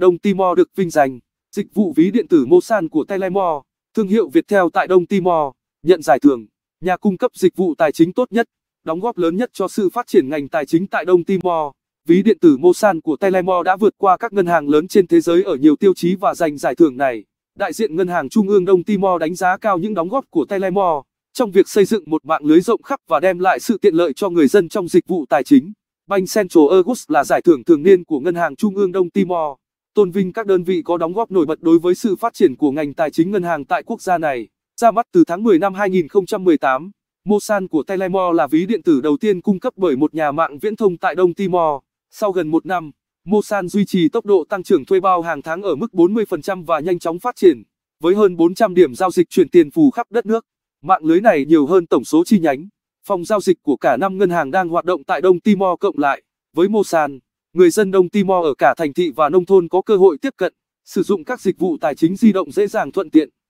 Đông Timor được vinh danh. Dịch vụ ví điện tử Mosan của Telemore, thương hiệu Viettel tại Đông Timor, nhận giải thưởng nhà cung cấp dịch vụ tài chính tốt nhất, đóng góp lớn nhất cho sự phát triển ngành tài chính tại Đông Timor. Ví điện tử Mosan của Telemore đã vượt qua các ngân hàng lớn trên thế giới ở nhiều tiêu chí và giành giải thưởng này. Đại diện Ngân hàng Trung ương Đông Timor đánh giá cao những đóng góp của Telemore trong việc xây dựng một mạng lưới rộng khắp và đem lại sự tiện lợi cho người dân trong dịch vụ tài chính. Bank Central August là giải thưởng thường niên của Ngân hàng Trung ương Đông Timor tôn vinh các đơn vị có đóng góp nổi bật đối với sự phát triển của ngành tài chính ngân hàng tại quốc gia này. Ra mắt từ tháng 10 năm 2018, Mosan của Telemore là ví điện tử đầu tiên cung cấp bởi một nhà mạng viễn thông tại Đông Timor. Sau gần một năm, Mosan duy trì tốc độ tăng trưởng thuê bao hàng tháng ở mức 40% và nhanh chóng phát triển. Với hơn 400 điểm giao dịch chuyển tiền phù khắp đất nước, mạng lưới này nhiều hơn tổng số chi nhánh. Phòng giao dịch của cả năm ngân hàng đang hoạt động tại Đông Timor cộng lại. Với Mosan, người dân Đông Timor ở cả thành thị và nông thôn có cơ hội tiếp cận, sử dụng các dịch vụ tài chính di động dễ dàng thuận tiện.